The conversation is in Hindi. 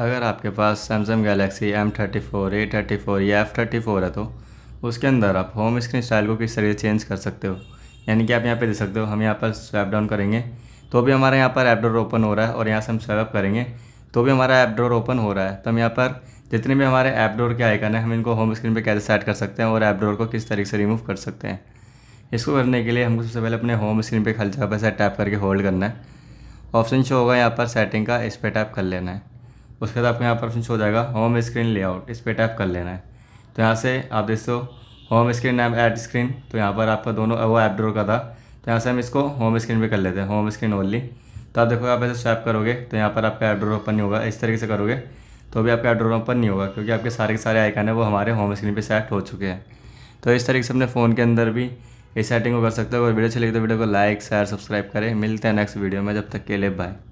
अगर आपके पास Samsung Galaxy M thirty four A thirty four या एफ़ थर्टी फोर है तो उसके अंदर आप होम स्क्रीन स्टाइल को किस तरीके चेंज कर सकते हो यानी कि आप यहाँ पे देख सकते हो हम यहाँ पर स्वैप डाउन करेंगे तो भी हमारा यहाँ पर एपड्रोर ओपन हो रहा है और यहाँ से हम स्वैप करेंगे तो भी हमारा एपड्रोर ओपन हो रहा है तो हम यहाँ पर जितने भी हमारे एपड्रोर के आइकन है हम इनको होम स्क्रीन पर कैसे सेट कर सकते हैं और ऐप डोर को किस तरीके से रिमूव कर सकते हैं इसको करने के लिए हमको सबसे पहले अपने होम स्क्रीन पर खाली जगह पर टैप करके होल्ड करना है ऑप्शन शो होगा यहाँ पर सेटिंग का इस पर टैप कर लेना है उसके बाद आपके यहाँ पर ऑप्शन शो हो जाएगा होम स्क्रीन लेआउट इस पर टैप कर लेना है तो यहाँ से आप देख सो home screen app add screen तो यहाँ पर आपका दोनों वो ऐप ड्रो का था तो यहाँ से हम इसको होम स्क्रीन पर कर लेते हैं होम स्क्रीन ओनली तो आप देखोगे आप ऐसे स्वैप करोगे तो यहाँ पर आपका ऐप ड्रो ओपन नहीं होगा इस तरीके से करोगे तो भी आपका ऐप ड्रो ओपन नहीं होगा क्योंकि आपके सारे के सारे आइकन है वो हमारे होम स्क्रीन पर सेट हो चुके हैं तो इस तरीके से अपने फ़ोन के अंदर भी इस सेटिंग को कर सकते हो और वीडियो अच्छी लगी तो वीडियो को लाइक शेयर सब्सक्राइब करें मिलते हैं नेक्स्ट वीडियो में जब तक के लिए बाय